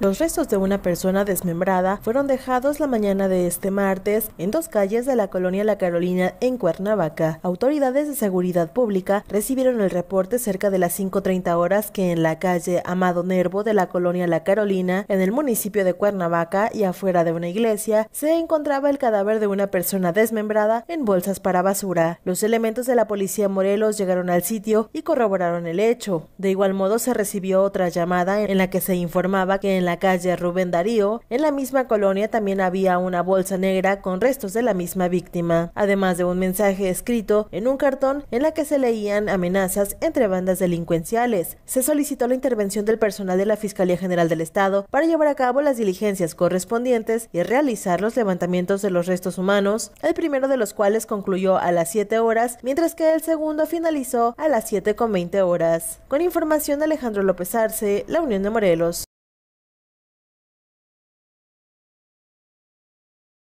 Los restos de una persona desmembrada fueron dejados la mañana de este martes en dos calles de la colonia La Carolina en Cuernavaca. Autoridades de seguridad pública recibieron el reporte cerca de las 5.30 horas que en la calle Amado Nervo de la colonia La Carolina, en el municipio de Cuernavaca y afuera de una iglesia, se encontraba el cadáver de una persona desmembrada en bolsas para basura. Los elementos de la policía Morelos llegaron al sitio y corroboraron el hecho. De igual modo se recibió otra llamada en la que se informaba que en en la calle Rubén Darío, en la misma colonia, también había una bolsa negra con restos de la misma víctima, además de un mensaje escrito en un cartón en la que se leían amenazas entre bandas delincuenciales. Se solicitó la intervención del personal de la Fiscalía General del Estado para llevar a cabo las diligencias correspondientes y realizar los levantamientos de los restos humanos, el primero de los cuales concluyó a las 7 horas, mientras que el segundo finalizó a las con 20 horas. Con información de Alejandro López Arce, La Unión de Morelos.